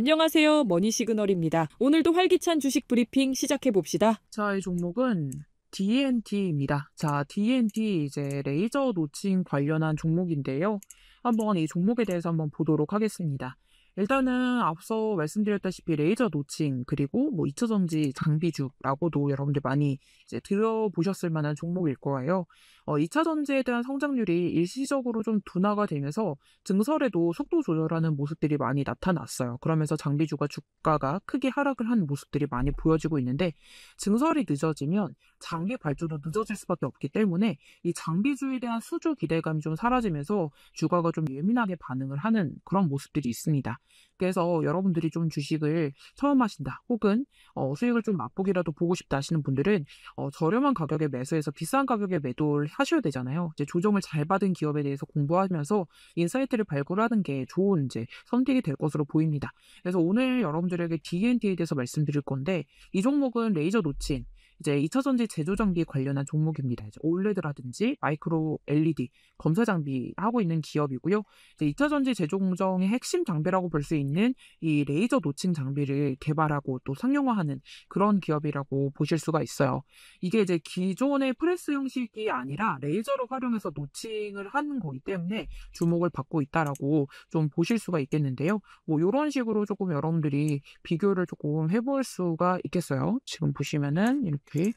안녕하세요. 머니 시그널입니다. 오늘도 활기찬 주식 브리핑 시작해 봅시다. 자이 종목은 DNT입니다. 자, DNT 이제 레이저 노칭 관련한 종목인데요. 한번 이 종목에 대해서 한번 보도록 하겠습니다. 일단은 앞서 말씀드렸다시피 레이저 노칭 그리고 뭐 2차 전지 장비주라고도 여러분들 많이 이제 들어보셨을 만한 종목일 거예요. 어, 2차 전지에 대한 성장률이 일시적으로 좀 둔화가 되면서 증설에도 속도 조절하는 모습들이 많이 나타났어요. 그러면서 장비주가 주가가 크게 하락을 한 모습들이 많이 보여지고 있는데 증설이 늦어지면 장기 발주도 늦어질 수밖에 없기 때문에 이 장비주에 대한 수주 기대감이 좀 사라지면서 주가가 좀 예민하게 반응을 하는 그런 모습들이 있습니다. 그래서 여러분들이 좀 주식을 처음 하신다 혹은 어, 수익을 좀 맛보기라도 보고 싶다 하시는 분들은 어, 저렴한 가격에 매수해서 비싼 가격에 매도를 하셔야 되잖아요. 이제 조정을 잘 받은 기업에 대해서 공부하면서 인사이트를 발굴하는 게 좋은 이제 선택이 될 것으로 보입니다. 그래서 오늘 여러분들에게 D&D에 대해서 말씀드릴 건데 이 종목은 레이저 노친 이제 2차 전지 제조 장비 관련한 종목입니다. 이제 올레드라든지 마이크로 LED 검사 장비 하고 있는 기업이고요. 이제 2차 전지 제조 공정의 핵심 장비라고 볼 수 있는 이 레이저 노칭 장비를 개발하고 또 상용화하는 그런 기업이라고 보실 수가 있어요. 이게 이제 기존의 프레스 형식이 아니라 레이저로 활용해서 노칭을 하는 거기 때문에 주목을 받고 있다라고 좀 보실 수가 있겠는데요. 뭐 이런 식으로 조금 여러분들이 비교를 조금 해볼 수가 있겠어요. 지금 보시면은 이렇게 오케이.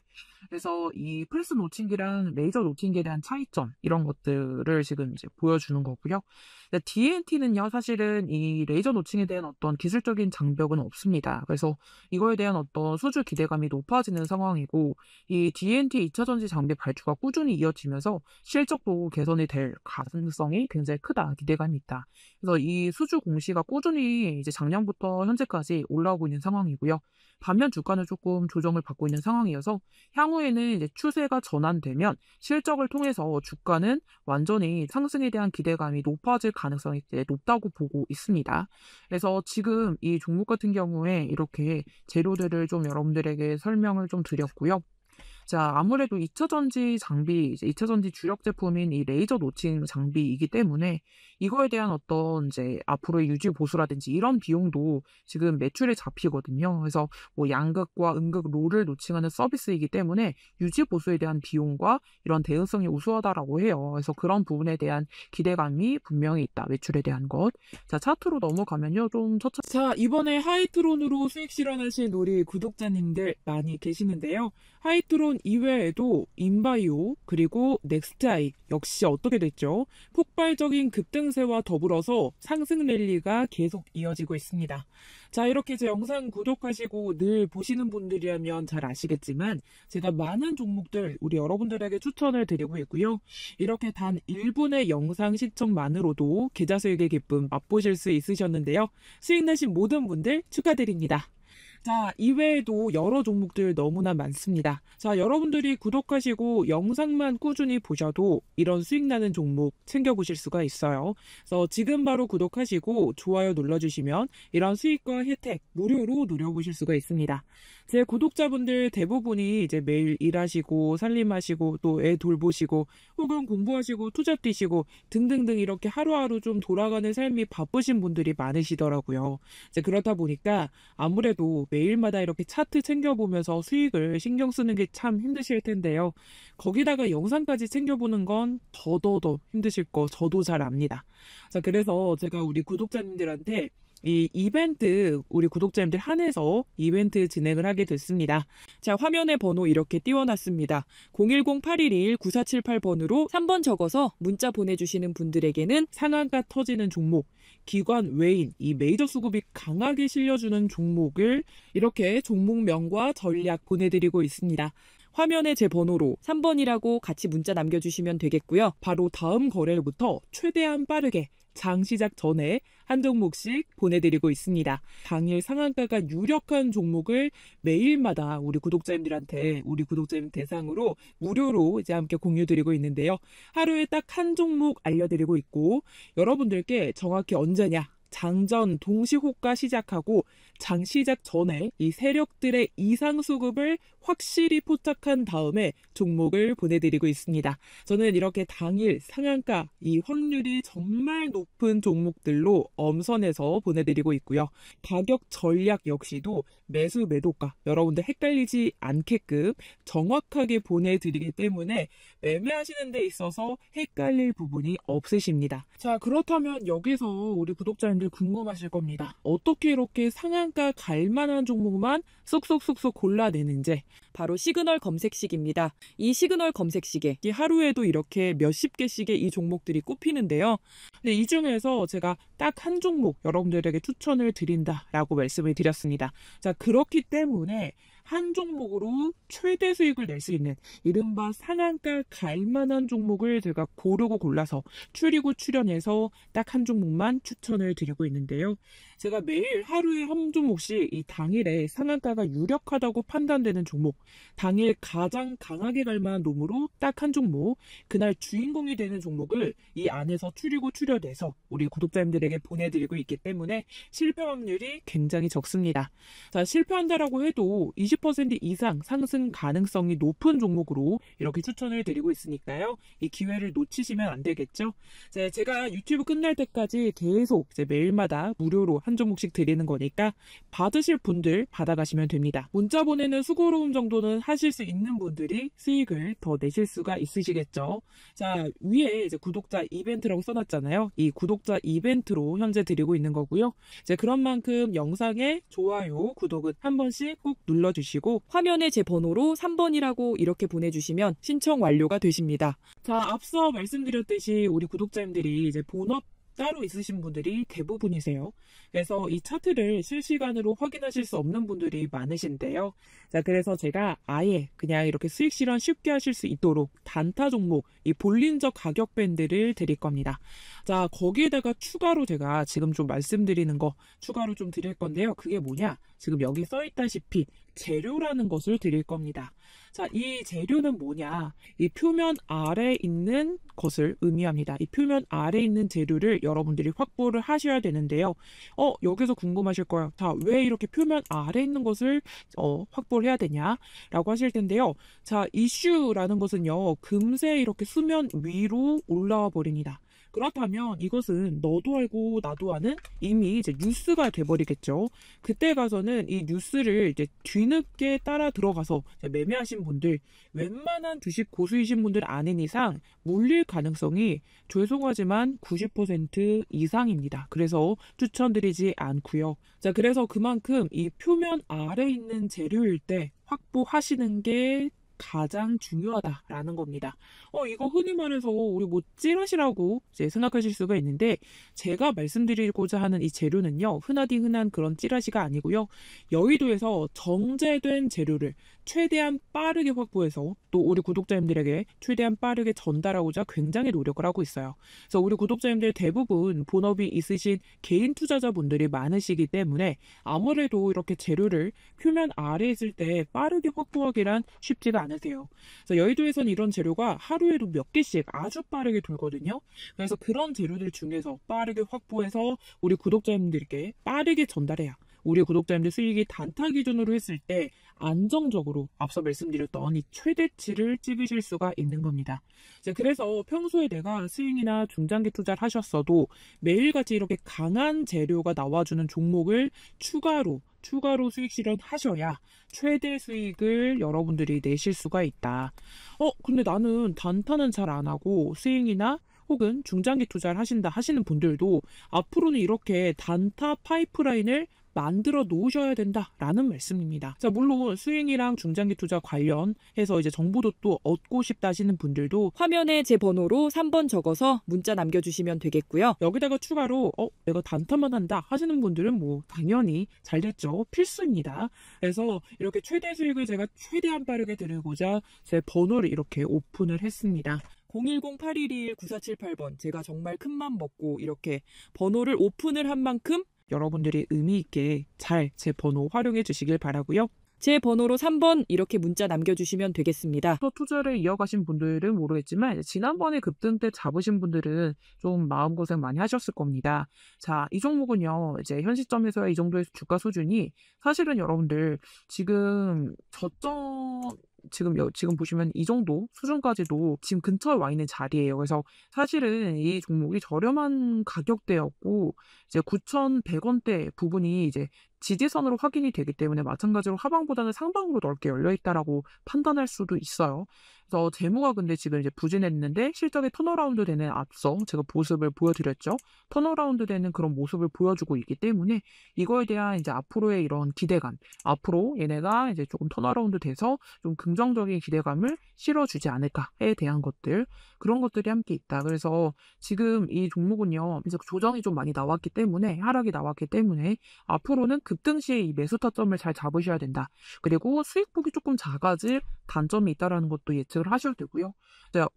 그래서 이플스 노팅기랑 레이저 노팅기에 대한 차이점 이런 것들을 지금 이제 보여주는 거고요. DNT는요 사실은 이 레이저 노팅에 대한 어떤 기술적인 장벽은 없습니다. 그래서 이거에 대한 어떤 수주 기대감이 높아지는 상황이고 이 DNT 2차 전지 장비 발주가 꾸준히 이어지면서 실적도 개선이 될 가능성이 굉장히 크다 기대감이 있다. 그래서 이 수주 공시가 꾸준히 이제 작년부터 현재까지 올라오고 있는 상황이고요. 반면 주가는 조금 조정을 받고 있는 상황이어서 그래서 향후에는 이제 추세가 전환되면 실적을 통해서 주가는 완전히 상승에 대한 기대감이 높아질 가능성이 높다고 보고 있습니다. 그래서 지금 이 종목 같은 경우에 이렇게 재료들을 좀 여러분들에게 설명을 좀 드렸고요. 자, 아무래도 2차 전지 장비, 이제 2차 전지 주력 제품인 이 레이저 노칭 장비이기 때문에 이거에 대한 어떤 이제 앞으로의 유지 보수라든지 이런 비용도 지금 매출에 잡히거든요. 그래서 뭐 양극과 음극 롤을 노칭하는 서비스이기 때문에 유지 보수에 대한 비용과 이런 대응성이 우수하다라고 해요. 그래서 그런 부분에 대한 기대감이 분명히 있다. 매출에 대한 것. 자, 차트로 넘어가면요. 좀 첫차 자, 이번에 하이트론으로 수익 실현하신 우리 구독자님들 많이 계시는데요. 하이트론 일본 이외에도 인바이오 그리고 넥스트아이 역시 어떻게 됐죠? 폭발적인 급등세와 더불어서 상승 랠리가 계속 이어지고 있습니다. 자 이렇게 제 영상 구독하시고 늘 보시는 분들이라면 잘 아시겠지만 제가 많은 종목들 우리 여러분들에게 추천을 드리고 있고요. 이렇게 단 1분의 영상 시청만으로도 계좌 수익의 기쁨 맛보실 수 있으셨는데요. 수익 내신 모든 분들 축하드립니다. 자, 이외에도 여러 종목들 너무나 많습니다. 자, 여러분들이 구독하시고 영상만 꾸준히 보셔도 이런 수익 나는 종목 챙겨보실 수가 있어요. 그래서 지금 바로 구독하시고 좋아요 눌러주시면 이런 수익과 혜택 무료로 누려보실 수가 있습니다. 제 구독자분들 대부분이 이제 매일 일하시고 살림하시고 또 애 돌보시고 혹은 공부하시고 투잡 뛰시고 등등등 이렇게 하루하루 좀 돌아가는 삶이 바쁘신 분들이 많으시더라고요. 이제 그렇다 보니까 아무래도 매일마다 이렇게 차트 챙겨보면서 수익을 신경 쓰는 게 참 힘드실 텐데요. 거기다가 영상까지 챙겨보는 건 더더더 힘드실 거 저도 잘 압니다. 자, 그래서 제가 우리 구독자님들한테 이 이벤트 우리 구독자님들 한해서 이벤트 진행을 하게 됐습니다. 자, 화면에 번호 이렇게 띄워놨습니다. 010-8121-9478번으로 3번 적어서 문자 보내주시는 분들에게는 상한가 터지는 종목, 기관 외인, 이 메이저 수급이 강하게 실려주는 종목을 이렇게 종목명과 전략 보내드리고 있습니다. 화면에 제 번호로 3번이라고 같이 문자 남겨주시면 되겠고요. 바로 다음 거래일부터 최대한 빠르게 장 시작 전에 한 종목씩 보내드리고 있습니다. 당일 상한가가 유력한 종목을 매일마다 우리 구독자님들한테 우리 구독자님 대상으로 무료로 이제 함께 공유드리고 있는데요. 하루에 딱 한 종목 알려드리고 있고 여러분들께 정확히 언제냐 장전 동시호가 시작하고 장 시작 전에 이 세력들의 이상 수급을 확실히 포착한 다음에 종목을 보내드리고 있습니다. 저는 이렇게 당일 상한가 이 확률이 정말 높은 종목들로 엄선해서 보내드리고 있고요. 가격 전략 역시도 매수 매도가 여러분들 헷갈리지 않게끔 정확하게 보내드리기 때문에 매매하시는 데 있어서 헷갈릴 부분이 없으십니다. 자 그렇다면 여기서 우리 구독자님 분들 궁금하실 겁니다. 어떻게 이렇게 상한가 갈 만한 종목만 쏙쏙쏙쏙 골라내는지 바로 시그널 검색식입니다. 이 시그널 검색식에 하루에도 이렇게 몇십 개씩의 이 종목들이 꼽히는데요. 근이 네, 중에서 제가 딱 한 종목 여러분들에게 추천을 드린다라고 말씀을 드렸습니다. 자, 그렇기 때문에 한 종목으로 최대 수익을 낼 수 있는 이른바 상한가 갈만한 종목을 제가 고르고 골라서 추리고 출연해서 딱 한 종목만 추천을 드리고 있는데요. 제가 매일 하루에 한 종목씩 이 당일에 상한가가 유력하다고 판단되는 종목, 당일 가장 강하게 갈 만한 놈으로 딱 한 종목, 그날 주인공이 되는 종목을 이 안에서 추리고 추려내서 우리 구독자님들에게 보내드리고 있기 때문에 실패 확률이 굉장히 적습니다. 자, 실패한다라고 해도 20% 이상 상승 가능성이 높은 종목으로 이렇게 추천을 드리고 있으니까요. 이 기회를 놓치시면 안 되겠죠? 제가 유튜브 끝날 때까지 계속 매일마다 무료로 한한 종목씩 드리는 거니까 받으실 분들 받아가시면 됩니다. 문자 보내는 수고로움 정도는 하실 수 있는 분들이 수익을 더 내실 수가 있으시겠죠. 자 위에 이제 구독자 이벤트라고 써놨잖아요. 이 구독자 이벤트로 현재 드리고 있는 거고요. 이제 그런 만큼 영상에 좋아요, 구독은 한 번씩 꼭 눌러주시고 화면에 제 번호로 3번이라고 이렇게 보내주시면 신청 완료가 되십니다. 자 앞서 말씀드렸듯이 우리 구독자님들이 이제 본업 따로 있으신 분들이 대부분이세요. 그래서 이 차트를 실시간으로 확인하실 수 없는 분들이 많으신데요. 자, 그래서 제가 아예 그냥 이렇게 수익 실현 쉽게 하실 수 있도록 단타 종목, 이 볼린저 가격 밴드를 드릴 겁니다. 자, 거기에다가 추가로 제가 지금 좀 말씀드리는 거 추가로 좀 드릴 건데요. 그게 뭐냐? 지금 여기 써 있다시피 재료라는 것을 드릴 겁니다. 자, 이 재료는 뭐냐? 이 표면 아래 있는 것을 의미합니다. 이 표면 아래 있는 재료를 여러분들이 확보를 하셔야 되는데요. 어, 여기서 궁금하실 거예요. 자, 왜 이렇게 표면 아래 있는 것을 어, 확보를 해야 되냐? 라고 하실 텐데요. 자, 이슈라는 것은요, 금세 이렇게 수면 위로 올라와 버립니다. 그렇다면 이것은 너도 알고 나도 아는 이미 이제 뉴스가 돼버리겠죠. 그때 가서는 이 뉴스를 이제 뒤늦게 따라 들어가서 매매하신 분들, 웬만한 주식 고수이신 분들 아닌 이상 몰릴 가능성이 죄송하지만 90% 이상입니다. 그래서 추천드리지 않고요. 자, 그래서 그만큼 이 표면 아래 있는 재료일 때 확보하시는 게 가장 중요하다라는 겁니다. 어, 이거 흔히 말해서 우리 뭐 찌라시라고 이제 생각하실 수가 있는데 제가 말씀드리고자 하는 이 재료는요. 흔하디 흔한 그런 찌라시가 아니고요. 여의도에서 정제된 재료를 최대한 빠르게 확보해서 또 우리 구독자님들에게 최대한 빠르게 전달하고자 굉장히 노력을 하고 있어요. 그래서 우리 구독자님들 대부분 본업이 있으신 개인 투자자분들이 많으시기 때문에 아무래도 이렇게 재료를 표면 아래 에 있을 때 빠르게 확보하기란 쉽지가 않으세요. 그래서 여의도에서는 이런 재료가 하루에도 몇 개씩 아주 빠르게 돌거든요. 그래서 그런 재료들 중에서 빠르게 확보해서 우리 구독자님들께 빠르게 전달해야 우리 구독자님들 수익이 단타 기준으로 했을 때 안정적으로 앞서 말씀드렸던 이 최대치를 찍으실 수가 있는 겁니다. 그래서 평소에 내가 스윙이나 중장기 투자를 하셨어도 매일같이 이렇게 강한 재료가 나와주는 종목을 추가로 추가로 수익 실현하셔야 최대 수익을 여러분들이 내실 수가 있다. 어, 근데 나는 단타는 잘 안 하고 스윙이나 혹은 중장기 투자를 하신다 하시는 분들도 앞으로는 이렇게 단타 파이프라인을 만들어 놓으셔야 된다라는 말씀입니다. 자, 물론 수익이랑 중장기 투자 관련해서 이제 정보도 또 얻고 싶다시는 하 분들도 화면에 제 번호로 3번 적어서 문자 남겨주시면 되겠고요. 여기다가 추가로 어 내가 단타만 한다 하시는 분들은 뭐 당연히 잘 됐죠 필수입니다. 그래서 이렇게 최대 수익을 제가 최대한 빠르게 드리고자 제 번호를 이렇게 오픈을 했습니다. 010-8121-9478번 제가 정말 큰 맘 먹고 이렇게 번호를 오픈을 한 만큼 여러분들이 의미 있게 잘 제 번호 활용해 주시길 바라고요. 제 번호로 3번 이렇게 문자 남겨주시면 되겠습니다. 투자를 이어가신 분들은 모르겠지만 지난번에 급등 때 잡으신 분들은 좀 마음고생 많이 하셨을 겁니다. 자, 이 종목은요. 이제 현 시점에서의 이 정도의 주가 수준이 사실은 여러분들 지금 저점 지금 여, 지금 보시면 이 정도 수준까지도 지금 근처에 와 있는 자리예요. 그래서 사실은 이 종목이 저렴한 가격대였고 이제 9,100원대 부분이 이제 지지선으로 확인이 되기 때문에 마찬가지로 하방보다는 상방으로 넓게 열려 있다라고 판단할 수도 있어요. 그래서 재무가 근데 지금 이제 부진했는데 실적이 턴어라운드 되는 앞서 제가 모습을 보여드렸죠. 턴어라운드 되는 그런 모습을 보여주고 있기 때문에 이거에 대한 이제 앞으로의 이런 기대감, 앞으로 얘네가 이제 조금 턴어라운드 돼서 좀 긍정적인 기대감을 실어주지 않을까에 대한 것들 그런 것들이 함께 있다. 그래서 지금 이 종목은요, 이제 조정이 좀 많이 나왔기 때문에 하락이 나왔기 때문에 앞으로는 그 급등 시에 이 매수 타점을 잘 잡으셔야 된다. 그리고 수익폭이 조금 작아질 단점이 있다라는 것도 예측을 하셔도 되고요.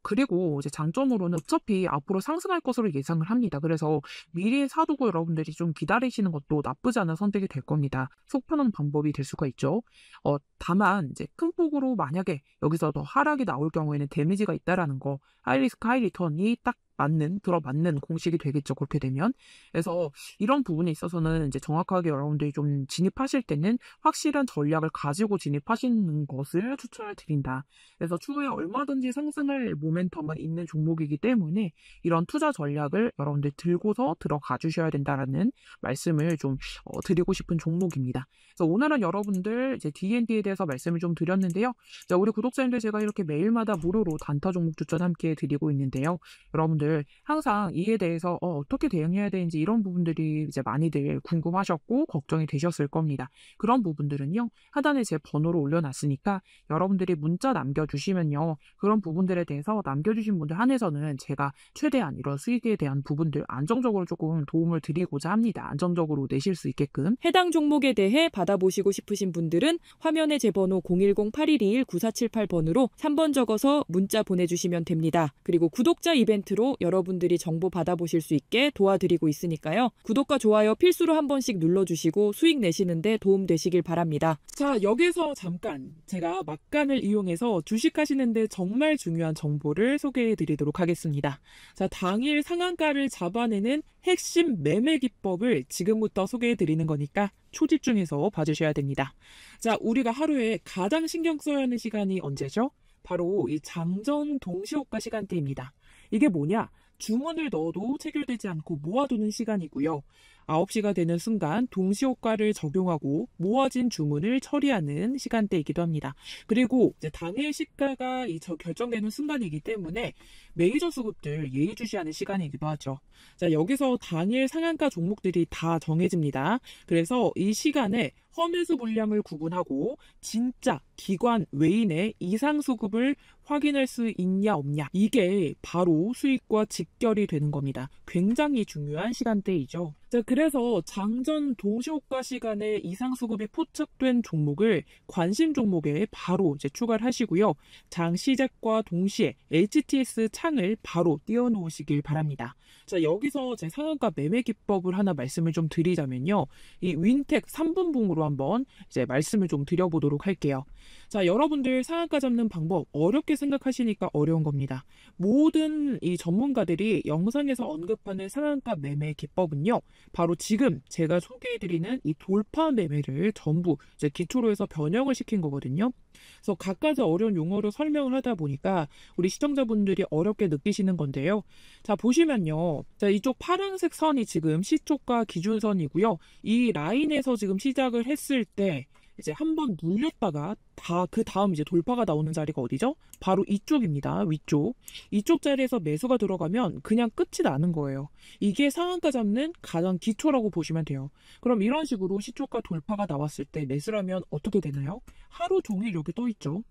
그리고 이제 장점으로는 어차피 앞으로 상승할 것으로 예상을 합니다. 그래서 미리 사두고 여러분들이 좀 기다리시는 것도 나쁘지 않은 선택이 될 겁니다. 속편한 방법이 될 수가 있죠. 어, 다만 이제 큰 폭으로 만약에 여기서 더 하락이 나올 경우에는 데미지가 있다라는 거, 하이리스크 하이리턴이 딱 맞는 들어맞는 공식이 되겠죠. 그렇게 되면 그래서 이런 부분에 있어서는 이제 정확하게 여러분들이 좀 진입하실 때는 확실한 전략을 가지고 진입하시는 것을 추천을 드린다. 그래서 추후에 얼마든지 상승할 모멘텀은 있는 종목이기 때문에 이런 투자 전략을 여러분들 들고서 들어가 주셔야 된다라는 말씀을 좀 어, 드리고 싶은 종목입니다. 그래서 오늘은 여러분들 이제 D&D에 대해서 말씀을 좀 드렸는데요. 자, 우리 구독자님들 제가 이렇게 매일마다 무료로 단타 종목 추천 함께 드리고 있는데요. 여러분들 분들 항상 이에 대해서 어, 떻게 대응해야 되는지 이런 부분들이 이제 많이들 궁금하셨고 걱정이 되셨을 겁니다. 그런 부분들은요 하단에 제 번호로 올려놨으니까 여러분들이 문자 남겨주시면요 그런 부분들에 대해서 남겨주신 분들 한해서는 제가 최대한 이런 수익에 대한 부분들 안정적으로 조금 도움을 드리고자 합니다. 안정적으로 내실 수 있게끔 해당 종목에 대해 받아보시고 싶으신 분들은 화면에 제 번호 010-8121-9478번으로 3번 적어서 문자 보내주시면 됩니다. 그리고 구독자 이벤트로 여러분들이 정보 받아보실 수 있게 도와드리고 있으니까요. 구독과 좋아요 필수로 한 번씩 눌러주시고 수익 내시는데 도움되시길 바랍니다. 자, 여기서 잠깐 제가 막간을 이용해서 주식하시는데 정말 중요한 정보를 소개해 드리도록 하겠습니다. 자, 당일 상한가를 잡아내는 핵심 매매 기법을 지금부터 소개해 드리는 거니까 초집중해서 봐주셔야 됩니다. 자, 우리가 하루에 가장 신경 써야 하는 시간이 언제죠? 바로 이 장전 동시호가 시간대입니다. 이게 뭐냐? 주문을 넣어도 체결되지 않고 모아두는 시간이고요. 9시가 되는 순간 동시효과를 적용하고 모아진 주문을 처리하는 시간대이기도 합니다. 그리고 이제 당일 시가가 이 결정되는 순간이기 때문에 메이저 수급들 예의주시하는 시간이기도 하죠. 자, 여기서 당일 상한가 종목들이 다 정해집니다. 그래서 이 시간에 험해수 물량을 구분하고 진짜 기관 외인의 이상 수급을 확인할 수 있냐 없냐 이게 바로 수익과 직결이 되는 겁니다. 굉장히 중요한 시간대이죠. 자, 그래서 장전 도시호가 시간에 이상 수급이 포착된 종목을 관심 종목에 바로 이제 추가를 하시고요. 장 시작과 동시에 HTS 창을 바로 띄워놓으시길 바랍니다. 자, 여기서 제 상한가 매매 기법을 하나 말씀을 좀 드리자면요. 이 윈텍 3분봉으로 한번 이제 말씀을 좀 드려보도록 할게요. 자, 여러분들 상한가 잡는 방법 어렵게 생각하시니까 어려운 겁니다. 모든 이 전문가들이 영상에서 언급하는 상한가 매매 기법은요. 바로 지금 제가 소개해드리는 이 돌파 매매를 전부 이제 기초로 해서 변형을 시킨 거거든요. 그래서 각가지 어려운 용어로 설명을 하다 보니까 우리 시청자분들이 어렵게 느끼시는 건데요. 자, 보시면요. 자, 이쪽 파란색 선이 지금 시초가 기준선이고요. 이 라인에서 지금 시작을 했을 때 이제 한번 눌렸다가 다 그 다음 이제 돌파가 나오는 자리가 어디죠? 바로 이쪽입니다. 위쪽. 이쪽 자리에서 매수가 들어가면 그냥 끝이 나는 거예요. 이게 상한가 잡는 가장 기초라고 보시면 돼요. 그럼 이런 식으로 시초가 돌파가 나왔을 때 매수라면 어떻게 되나요? 하루 종일 여기 떠 있죠.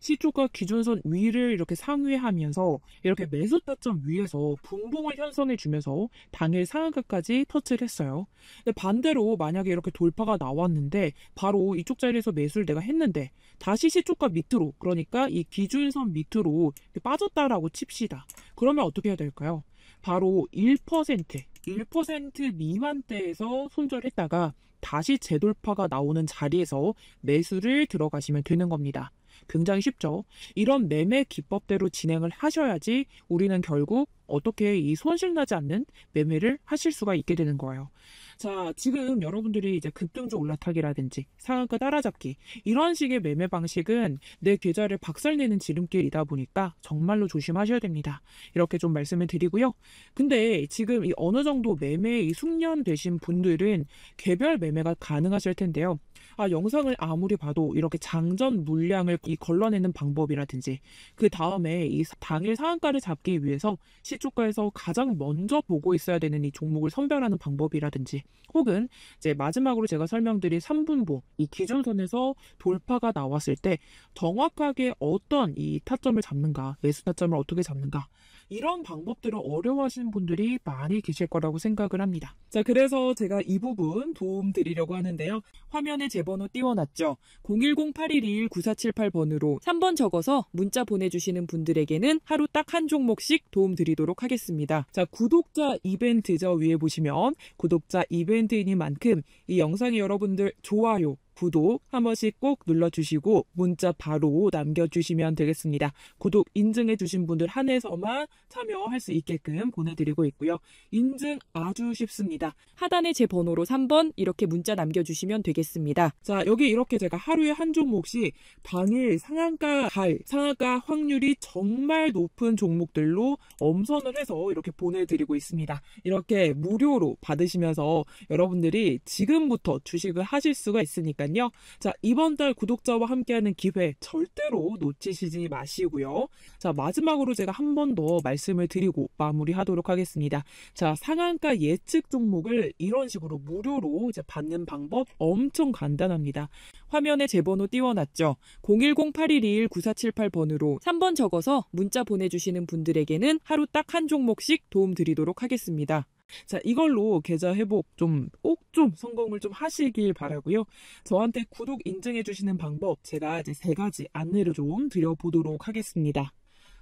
시초가 기준선 위를 이렇게 상회하면서 이렇게 매수 타점 위에서 분봉을 현선해 주면서 당일 상한가까지 터치를 했어요. 근데 반대로 만약에 이렇게 돌파가 나왔는데 바로 이쪽 자리에서 매수를 내가 했는데 다시 시초가 밑으로 그러니까 이 기준선 밑으로 빠졌다라고 칩시다. 그러면 어떻게 해야 될까요? 바로 1% 1% 미만대에서 손절했다가 다시 재돌파가 나오는 자리에서 매수를 들어가시면 되는 겁니다. 굉장히 쉽죠. 이런 매매 기법대로 진행을 하셔야지 우리는 결국 어떻게 이 손실나지 않는 매매를 하실 수가 있게 되는 거예요. 자, 지금 여러분들이 이제 급등주 올라타기라든지 상한가 따라잡기 이런 식의 매매 방식은 내 계좌를 박살내는 지름길이다 보니까 정말로 조심하셔야 됩니다. 이렇게 좀 말씀을 드리고요. 근데 지금 이 어느 정도 매매의 숙련되신 분들은 개별 매매가 가능하실 텐데요. 아, 영상을 아무리 봐도 이렇게 장전 물량을 이 걸러내는 방법이라든지 그 다음에 이 당일 상한가를 잡기 위해서 시 주가에서 가장 먼저 보고 있어야 되는 이 종목을 선별하는 방법이라든지 혹은 이제 마지막으로 제가 설명드린 3분보 이 기준선에서 돌파가 나왔을 때 정확하게 어떤 이 타점을 잡는가 매수 타점을 어떻게 잡는가 이런 방법들을 어려워하시는 분들이 많이 계실 거라고 생각을 합니다. 자, 그래서 제가 이 부분 도움 드리려고 하는데요. 화면에 제 번호 띄워놨죠. 010-8121-9478번으로 3번 적어서 문자 보내주시는 분들에게는 하루 딱 한 종목씩 도움 드리도록 하겠습니다. 자, 구독자 이벤트 저 위에 보시면 구독자 이벤트이니만큼 이 영상이 여러분들 좋아요, 구독 한 번씩 꼭 눌러주시고 문자 바로 남겨주시면 되겠습니다. 구독 인증해주신 분들 한해서만 참여할 수 있게끔 보내드리고 있고요. 인증 아주 쉽습니다. 하단에 제 번호로 3번 이렇게 문자 남겨주시면 되겠습니다. 자 여기 이렇게 제가 하루에 한 종목씩 당일 상한가 갈, 상한가 확률이 정말 높은 종목들로 엄선을 해서 이렇게 보내드리고 있습니다. 이렇게 무료로 받으시면서 여러분들이 지금부터 주식을 하실 수가 있으니까요. 테니까요. 자, 이번 달 구독자와 함께하는 기회 절대로 놓치시지 마시고요. 자, 마지막으로 제가 한 번 더 말씀을 드리고 마무리하도록 하겠습니다. 자, 상한가 예측 종목을 이런 식으로 무료로 이제 받는 방법 엄청 간단합니다. 화면에 제 번호 띄워놨죠. 010-8121-9478번으로 3번 적어서 문자 보내주시는 분들에게는 하루 딱 한 종목씩 도움 드리도록 하겠습니다. 자, 이걸로 계좌 회복 좀 꼭좀 좀 성공을 좀 하시길 바라고요. 저한테 구독 인증해 주시는 방법 제가 이제 세 가지 안내를 좀 드려보도록 하겠습니다.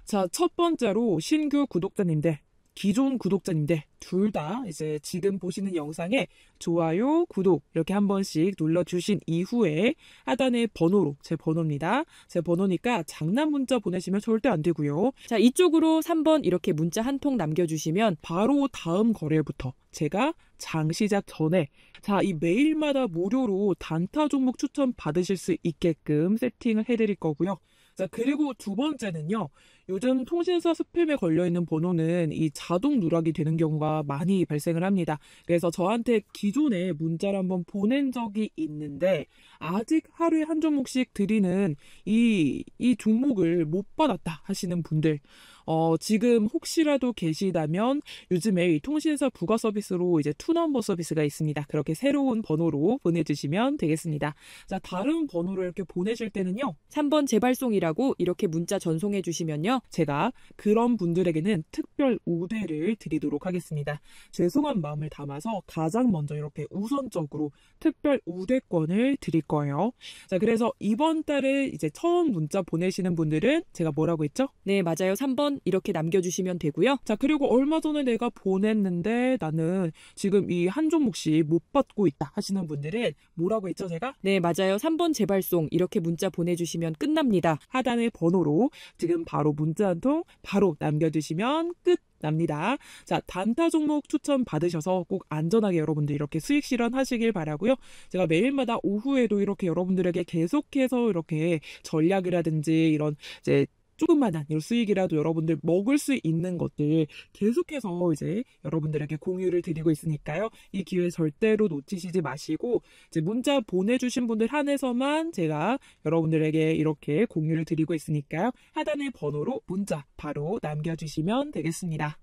자, 첫 번째로 신규 구독자님들 기존 구독자님들 둘 다 이제 지금 보시는 영상에 좋아요, 구독 이렇게 한 번씩 눌러주신 이후에 하단에 번호로 제 번호입니다. 제 번호니까 장난 문자 보내시면 절대 안 되고요. 자 이쪽으로 3번 이렇게 문자 한 통 남겨주시면 바로 다음 거래부터 제가 장 시작 전에 자 이 매일마다 무료로 단타 종목 추천 받으실 수 있게끔 세팅을 해드릴 거고요. 자 그리고 두 번째는요. 요즘 통신사 스팸에 걸려있는 번호는 이 자동 누락이 되는 경우가 많이 발생을 합니다. 그래서 저한테 기존에 문자를 한번 보낸 적이 있는데 아직 하루에 한 종목씩 드리는 이, 이 종목을 못 받았다 하시는 분들 어, 지금 혹시라도 계시다면 요즘에 이 통신사 부가 서비스로 이제 투넘버 서비스가 있습니다. 그렇게 새로운 번호로 보내주시면 되겠습니다. 자, 다른 번호로 이렇게 보내실 때는요. 3번 재발송이라고 이렇게 문자 전송해 주시면요. 제가 그런 분들에게는 특별 우대를 드리도록 하겠습니다. 죄송한 마음을 담아서 가장 먼저 이렇게 우선적으로 특별 우대권을 드릴 거예요. 자, 그래서 이번 달에 이제 처음 문자 보내시는 분들은 제가 뭐라고 했죠? 네, 맞아요. 3번 이렇게 남겨주시면 되고요. 자, 그리고 얼마 전에 내가 보냈는데 나는 지금 이 한 종목씩 못 받고 있다 하시는 분들은 뭐라고 했죠, 제가? 네, 맞아요. 3번 재발송 이렇게 문자 보내주시면 끝납니다. 하단의 번호로 지금 바로 문자 문자 한통 바로 남겨주시면 끝 납니다. 자, 단타 종목 추천 받으셔서 꼭 안전하게 여러분들 이렇게 수익 실현하시길 바라고요. 제가 매일마다 오후에도 이렇게 여러분들에게 계속해서 이렇게 전략이라든지 이런 이제 조금만한 수익이라도 여러분들 먹을 수 있는 것들 계속해서 이제 여러분들에게 공유를 드리고 있으니까요. 이 기회 절대로 놓치시지 마시고 이제 문자 보내주신 분들 한해서만 제가 여러분들에게 이렇게 공유를 드리고 있으니까요. 하단의 번호로 문자 바로 남겨주시면 되겠습니다.